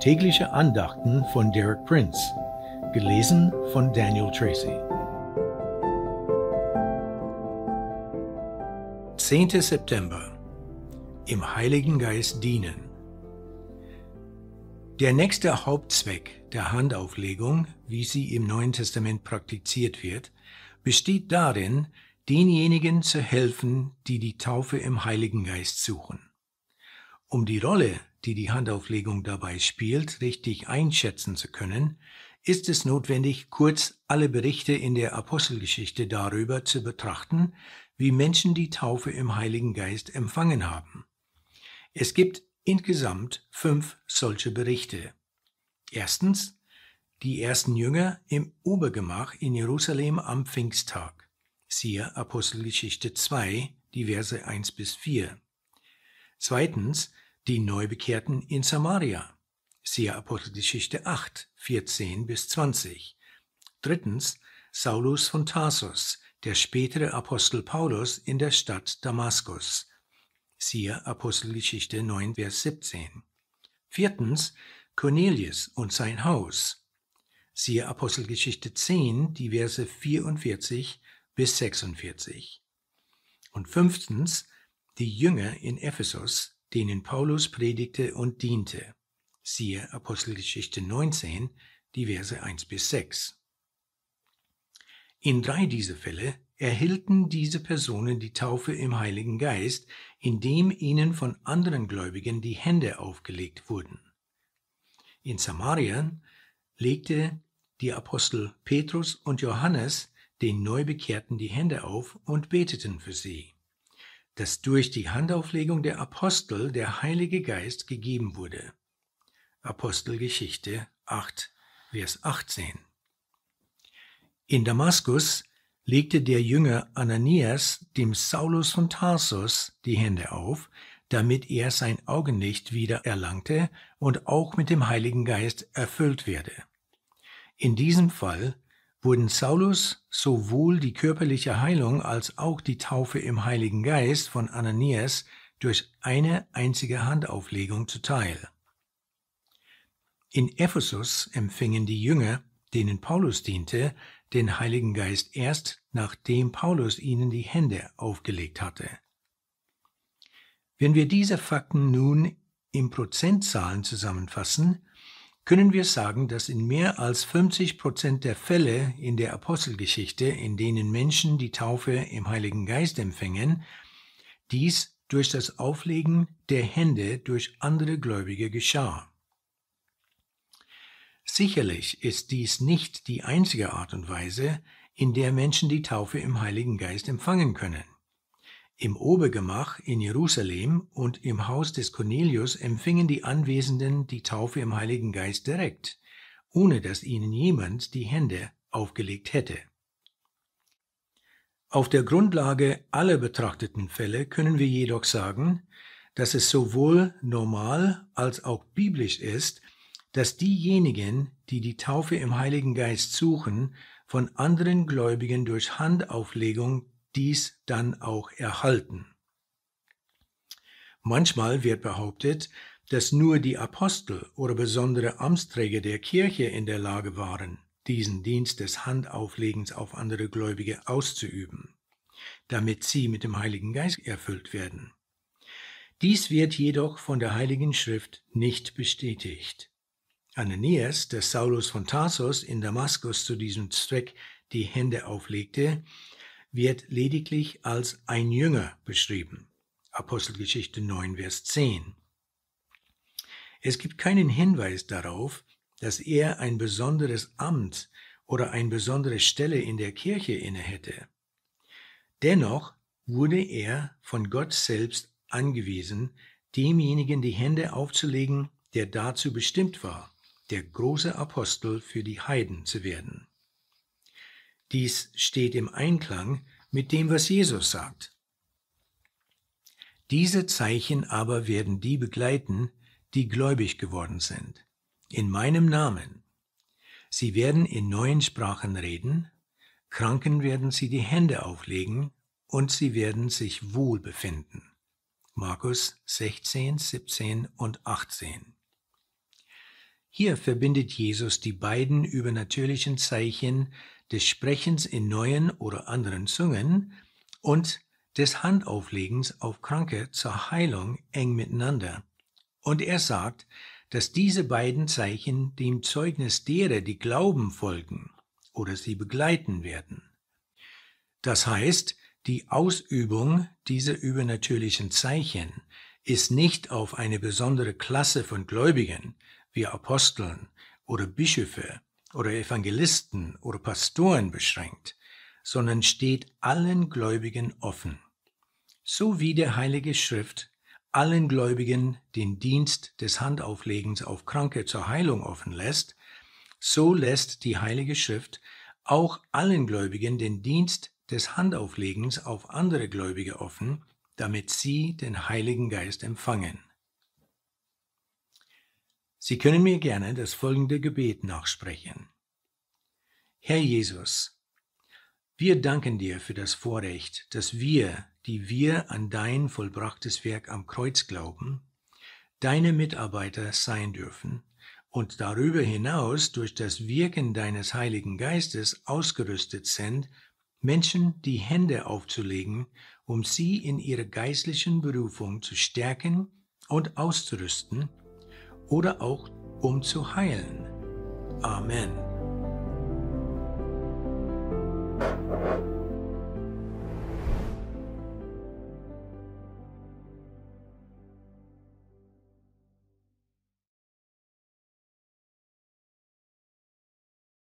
Tägliche Andachten von Derek Prince, gelesen von Daniel Tracy. 10. September Im Heiligen Geist dienen. Der nächste Hauptzweck der Handauflegung, wie sie im Neuen Testament praktiziert wird, besteht darin, denjenigen zu helfen, die die Taufe im Heiligen Geist suchen. Um die Rolle die die Handauflegung dabei spielt, richtig einschätzen zu können, ist es notwendig, kurz alle Berichte in der Apostelgeschichte darüber zu betrachten, wie Menschen die Taufe im Heiligen Geist empfangen haben. Es gibt insgesamt fünf solche Berichte. Erstens die ersten Jünger im Obergemach in Jerusalem am Pfingsttag. Siehe Apostelgeschichte 2, die Verse 1 bis 4. Zweitens die Neubekehrten in Samaria. Siehe Apostelgeschichte 8, 14 bis 20. Drittens Saulus von Tarsus, der spätere Apostel Paulus in der Stadt Damaskus. Siehe Apostelgeschichte 9, Vers 17. Viertens Cornelius und sein Haus. Siehe Apostelgeschichte 10, die Verse 44 bis 46. Und fünftens die Jünger in Ephesus, denen Paulus predigte und diente. Siehe Apostelgeschichte 19, die Verse 1 bis 6. In drei dieser Fälle erhielten diese Personen die Taufe im Heiligen Geist, indem ihnen von anderen Gläubigen die Hände aufgelegt wurden. In Samarien legte die Apostel Petrus und Johannes den Neubekehrten die Hände auf und beteten für sie das durch die Handauflegung der Apostel der Heilige Geist gegeben wurde. Apostelgeschichte 8, Vers 18. In Damaskus legte der Jünger Ananias dem Saulus von Tarsus die Hände auf, damit er sein Augenlicht wieder erlangte und auch mit dem Heiligen Geist erfüllt werde. In diesem Fall wurden Saulus sowohl die körperliche Heilung als auch die Taufe im Heiligen Geist von Ananias durch eine einzige Handauflegung zuteil. In Ephesus empfingen die Jünger, denen Paulus diente, den Heiligen Geist erst, nachdem Paulus ihnen die Hände aufgelegt hatte. Wenn wir diese Fakten nun in Prozentzahlen zusammenfassen, können wir sagen, dass in mehr als 50 Prozent der Fälle in der Apostelgeschichte, in denen Menschen die Taufe im Heiligen Geist empfängen, dies durch das Auflegen der Hände durch andere Gläubige geschah. Sicherlich ist dies nicht die einzige Art und Weise, in der Menschen die Taufe im Heiligen Geist empfangen können. Im Obergemach in Jerusalem und im Haus des Cornelius empfingen die Anwesenden die Taufe im Heiligen Geist direkt, ohne dass ihnen jemand die Hände aufgelegt hätte. Auf der Grundlage aller betrachteten Fälle können wir jedoch sagen, dass es sowohl normal als auch biblisch ist, dass diejenigen, die die Taufe im Heiligen Geist suchen, von anderen Gläubigen durch Handauflegung dies dann auch erhalten. Manchmal wird behauptet, dass nur die Apostel oder besondere Amtsträger der Kirche in der Lage waren, diesen Dienst des Handauflegens auf andere Gläubige auszuüben, damit sie mit dem Heiligen Geist erfüllt werden. Dies wird jedoch von der Heiligen Schrift nicht bestätigt. Ananias, der Saulus von Tarsus in Damaskus zu diesem Zweck die Hände auflegte, wird lediglich als ein Jünger beschrieben. Apostelgeschichte 9, Vers 10. Es gibt keinen Hinweis darauf, dass er ein besonderes Amt oder eine besondere Stelle in der Kirche innehätte. Dennoch wurde er von Gott selbst angewiesen, demjenigen die Hände aufzulegen, der dazu bestimmt war, der große Apostel für die Heiden zu werden. Dies steht im Einklang mit dem, was Jesus sagt. Diese Zeichen aber werden die begleiten, die gläubig geworden sind, in meinem Namen. Sie werden in neuen Sprachen reden, Kranken werden sie die Hände auflegen und sie werden sich wohl befinden. Markus 16, 17 und 18. Hier verbindet Jesus die beiden übernatürlichen Zeichen des Sprechens in neuen oder anderen Zungen und des Handauflegens auf Kranke zur Heilung eng miteinander. Und er sagt, dass diese beiden Zeichen dem Zeugnis derer, die glauben, folgen oder sie begleiten werden. Das heißt, die Ausübung dieser übernatürlichen Zeichen ist nicht auf eine besondere Klasse von Gläubigen, wie Aposteln oder Bischöfe oder Evangelisten oder Pastoren beschränkt, sondern steht allen Gläubigen offen, so wie der Heilige Schrift allen Gläubigen den Dienst des Handauflegens auf Kranke zur Heilung offen lässt, so lässt die Heilige Schrift auch allen Gläubigen den Dienst des Handauflegens auf andere Gläubige offen, damit sie den Heiligen Geist empfangen. Sie können mir gerne das folgende Gebet nachsprechen. Herr Jesus, wir danken dir für das Vorrecht, dass wir, die wir an dein vollbrachtes Werk am Kreuz glauben, deine Mitarbeiter sein dürfen und darüber hinaus durch das Wirken deines Heiligen Geistes ausgerüstet sind, Menschen die Hände aufzulegen, um sie in ihrer geistlichen Berufung zu stärken und auszurüsten, oder auch um zu heilen. Amen.